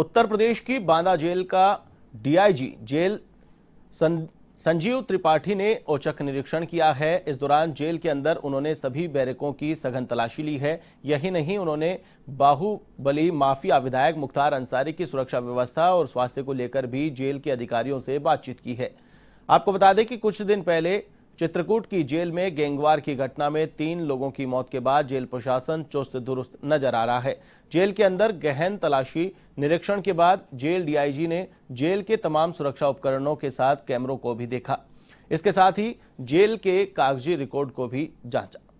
उत्तर प्रदेश की बांदा जेल का DIG jail सं, संजीव त्रिपाठी ने औचक निरीक्षण किया है इस दौरान जेल के अंदर उन्होंने सभी बैरकों की सघन तलाशी ली है यही नहीं उन्होंने बाहुबली माफिया विधायक मुख्तार अंसारी की सुरक्षा व्यवस्था और स्वास्थ्य को लेकर भी जेल के अधिकारियों से बातचीत की है आपको बता दें कि कुछ दिन पहले चित्रकूट की जेल में गैंगवार की घटना में तीन लोगों की मौत के बाद जेल प्रशासन चुस्त दुरुस्त नजर आ रहा है जेल के अंदर गहन तलाशी निरीक्षण के बाद जेल डीआईजी ने जेल के तमाम सुरक्षा उपकरणों के साथ कैमरों को भी देखा इसके साथ ही जेल के कागजी रिकॉर्ड को भी जांचा